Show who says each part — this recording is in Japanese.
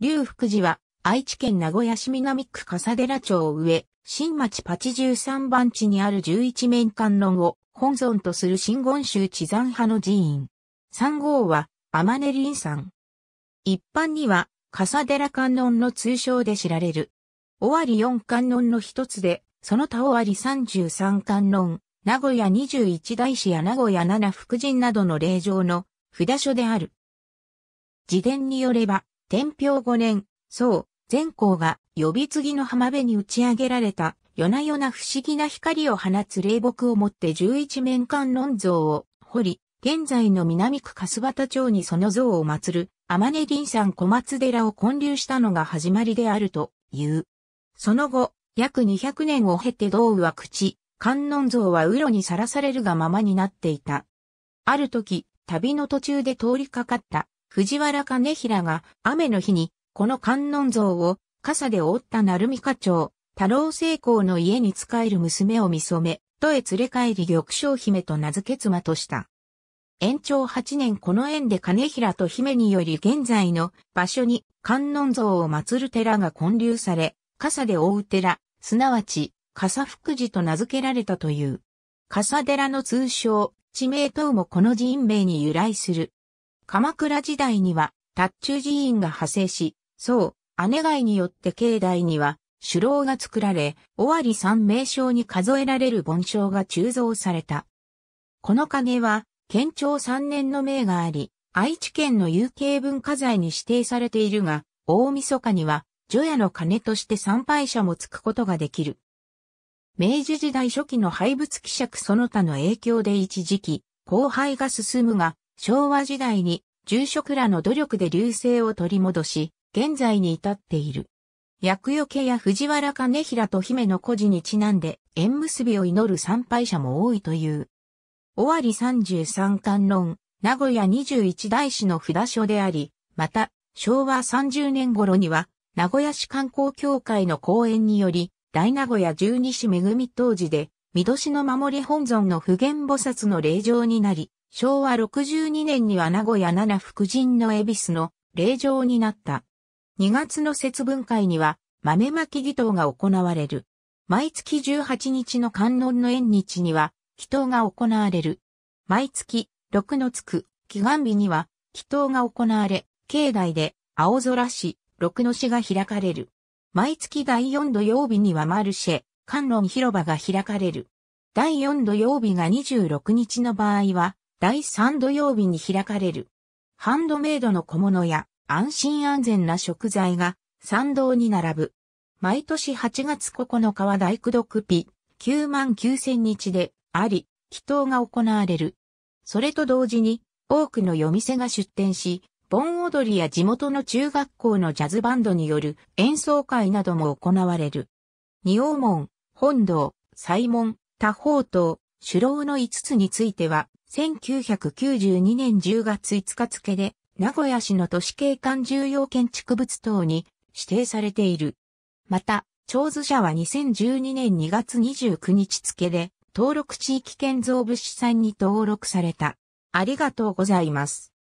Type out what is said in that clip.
Speaker 1: 龍福寺は、愛知県名古屋市南区笠寺町上、新町八十三番地にある十一面観音を本尊とする新言宗地山派の寺院。三号は、天音林山。一般には、笠寺観音の通称で知られる。尾張四観音の一つで、その他尾張三十三観音、名古屋二十一大師や名古屋七福神などの霊場の札所である。自伝によれば、天平5年、そう、善光が呼び継ぎの浜辺に打ち上げられた、夜な夜な不思議な光を放つ霊木を持って11面観音像を掘り、現在の南区春日た町にその像を祀る、天根林山小松寺を建立したのが始まりであるという。その後、約200年を経て道は朽ち、観音像はうろにさらされるがままになっていた。ある時、旅の途中で通りかかった藤原兼平が雨の日にこの観音像を傘で覆った鳴海課長、太郎聖光の家に仕える娘を見染め、都へ連れ帰り玉将姫と名付け妻とした。延長8年この縁で金平と姫により現在の場所に観音像を祀る寺が建立され、傘で覆う寺、すなわち傘福寺と名付けられたという。傘寺の通称、地名等もこの人名に由来する。鎌倉時代には、達中寺院が派生し、そう、姉貝によって境内には、首楼が作られ、尾張三名称に数えられる盆章が鋳造された。この鐘は、県庁三年の命があり、愛知県の有形文化財に指定されているが、大晦日には、除夜の鐘として参拝者もつくことができる。明治時代初期の廃仏希釈その他の影響で一時期、荒廃が進むが、昭和時代に住職らの努力で流星を取り戻し、現在に至っている。厄除けや藤原兼平と姫の故事にちなんで縁結びを祈る参拝者も多いという。尾張三十三観論、名古屋二十一大師の札所であり、また、昭和三十年頃には、名古屋市観光協会の講演により、大名古屋十二市恵み当時で、御年の守り本尊の普賢菩薩の霊場になり、昭和62年には名古屋七福神の恵比寿の霊場になった。2月の節分会には豆まき祈祷が行われる。毎月18日の観音の縁日には祈祷が行われる。毎月6のつく祈願日には祈祷が行われ、境内で青空市、六の市が開かれる。毎月第4土曜日にはマルシェ、観音広場が開かれる。第4土曜日が26日の場合は、第3土曜日に開かれる。ハンドメイドの小物や安心安全な食材が参道に並ぶ。毎年8月9日は大工読日9万9000日であり、祈祷が行われる。それと同時に多くの夜店が出店し、盆踊りや地元の中学校のジャズバンドによる演奏会なども行われる。仁王門、本堂、西門、多宝塔、首楼の5つについては、1992年10月5日付で、名古屋市の都市景観重要建築物等に指定されている。また、長図社は2012年2月29日付で、登録地域建造物資産に登録された。ありがとうございます。